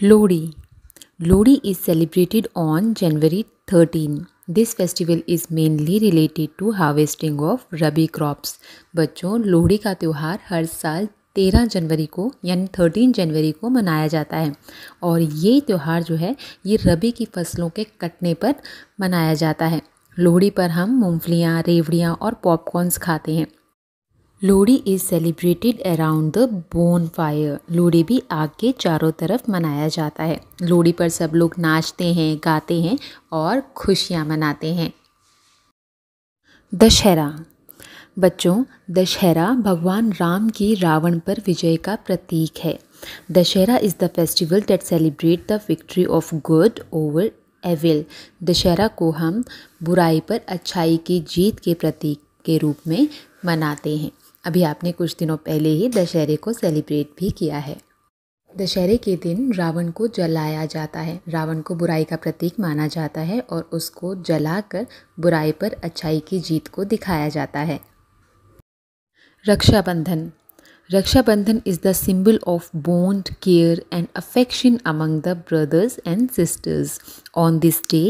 Lodi. Lodi is celebrated on January 13. This festival is mainly related to harvesting of rabi crops. बच्चों लोहड़ी का त्यौहार हर साल 13 जनवरी को यानी 13 जनवरी को मनाया जाता है और ये त्यौहार जो है ये रबी की फसलों के कटने पर मनाया जाता है लोहड़ी पर हम मूँगफलियाँ रेवड़ियाँ और पॉपकॉर्न्स खाते हैं Lohri is celebrated around the bonfire Lohri भी आग के चारों तरफ मनाया जाता है लोहड़ी पर सब लोग नाचते हैं गाते हैं और खुशियाँ मनाते हैं दशहरा बच्चों दशहरा भगवान राम की रावण पर विजय का प्रतीक है Dussehra is the festival that celebrate the victory of good over evil Dussehra को हम बुराई पर अच्छाई की जीत के प्रतीक के रूप में मनाते हैं अभी आपने कुछ दिनों पहले ही दशहरे को सेलिब्रेट भी किया है दशहरे के दिन रावण को जलाया जाता है रावण को बुराई का प्रतीक माना जाता है और उसको जलाकर बुराई पर अच्छाई की जीत को दिखाया जाता है Rakshabandhan Rakshabandhan is the symbol of bond care and affection among the brothers and sisters on this day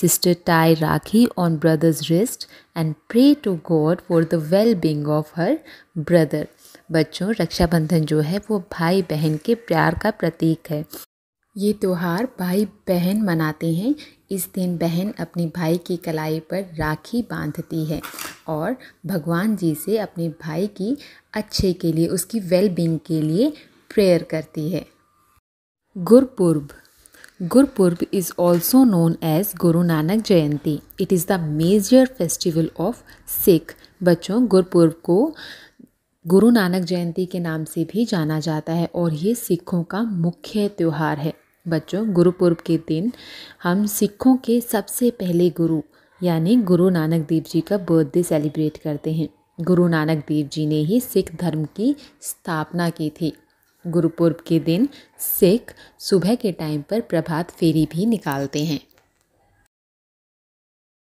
sister tie rakhi on brothers wrist and pray to God for the well being of her brother बच्चों रक्षाबंधन जो है वो भाई बहन के प्यार का प्रतीक है ये त्यौहार भाई बहन मनाते हैं इस दिन बहन अपने भाई की कलाई पर राखी बांधती है और भगवान जी से अपने भाई की अच्छे के लिए उसकी वेलबींग के लिए प्रेयर करती है Gurpurb Gurpurb is also known as Guru Nanak Jayanti it is the major festival of Sikh बच्चों गुरपुर्ब को गुरु नानक जयंती के नाम से भी जाना जाता है और ये सिखों का मुख्य त्यौहार है बच्चों गुरुपूर्व के दिन हम सिखों के सबसे पहले गुरु यानी गुरु नानक देव जी का बर्थडे सेलिब्रेट करते हैं गुरु नानक देव जी ने ही सिख धर्म की स्थापना की थी गुरुपूर्व के दिन सिख सुबह के टाइम पर प्रभात फेरी भी निकालते हैं